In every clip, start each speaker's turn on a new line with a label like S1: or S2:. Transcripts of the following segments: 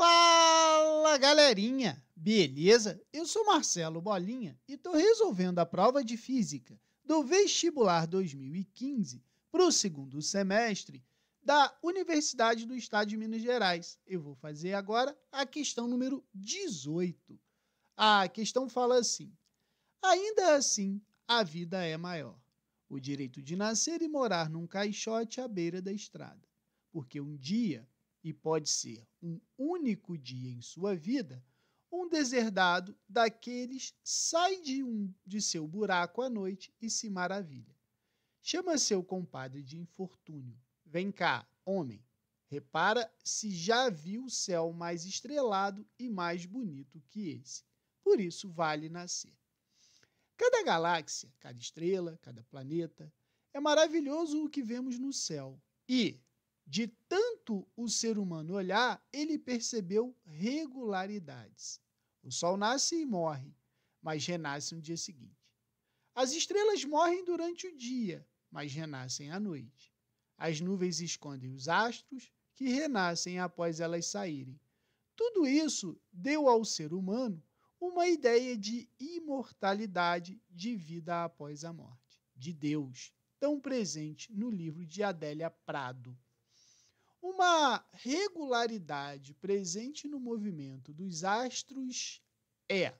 S1: Fala galerinha, beleza? Eu sou Marcelo Bolinha e estou resolvendo a prova de física do vestibular 2015 para o segundo semestre da Universidade do Estado de Minas Gerais. Eu vou fazer agora a questão número 18. A questão fala assim: ainda assim, a vida é maior. O direito de nascer e morar num caixote à beira da estrada. Porque um dia e pode ser um único dia em sua vida, um deserdado daqueles sai de um de seu buraco à noite e se maravilha. Chama seu compadre de infortúnio. Vem cá, homem. Repara se já viu o céu mais estrelado e mais bonito que esse. Por isso vale nascer. Cada galáxia, cada estrela, cada planeta, é maravilhoso o que vemos no céu. E, de tanto quanto o ser humano olhar, ele percebeu regularidades. O Sol nasce e morre, mas renasce no dia seguinte. As estrelas morrem durante o dia, mas renascem à noite. As nuvens escondem os astros, que renascem após elas saírem. Tudo isso deu ao ser humano uma ideia de imortalidade de vida após a morte, de Deus, tão presente no livro de Adélia Prado. Uma regularidade presente no movimento dos astros é.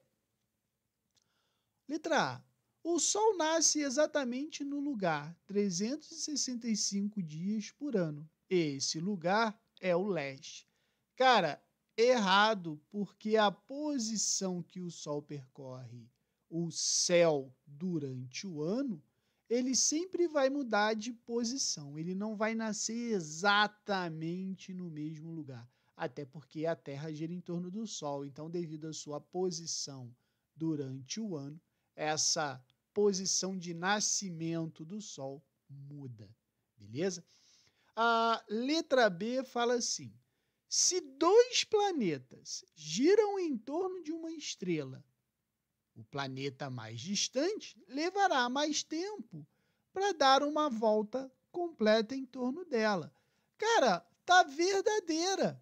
S1: Letra A. O Sol nasce exatamente no lugar 365 dias por ano. Esse lugar é o leste. Cara, errado, porque a posição que o Sol percorre o céu durante o ano ele sempre vai mudar de posição, ele não vai nascer exatamente no mesmo lugar, até porque a Terra gira em torno do Sol, então, devido à sua posição durante o ano, essa posição de nascimento do Sol muda, beleza? A letra B fala assim: se dois planetas giram em torno de uma estrela o planeta mais distante levará mais tempo para dar uma volta completa em torno dela. Cara, tá verdadeira.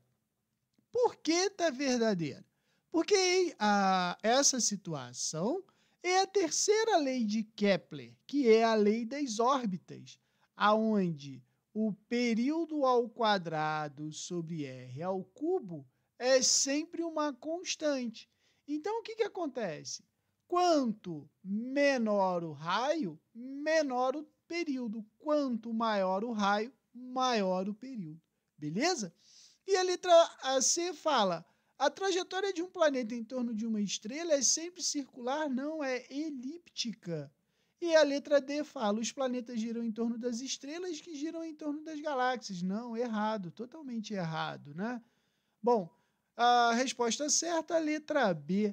S1: Por que tá verdadeira? Porque a, essa situação é a terceira lei de Kepler, que é a lei das órbitas, aonde o período ao quadrado sobre r ao cubo é sempre uma constante. Então o que, que acontece? Quanto menor o raio, menor o período. Quanto maior o raio, maior o período. Beleza? E a letra C fala: a trajetória de um planeta em torno de uma estrela é sempre circular, não é elíptica. E a letra D fala: os planetas giram em torno das estrelas que giram em torno das galáxias. Não, errado, totalmente errado, né? Bom, a resposta certa, a letra B.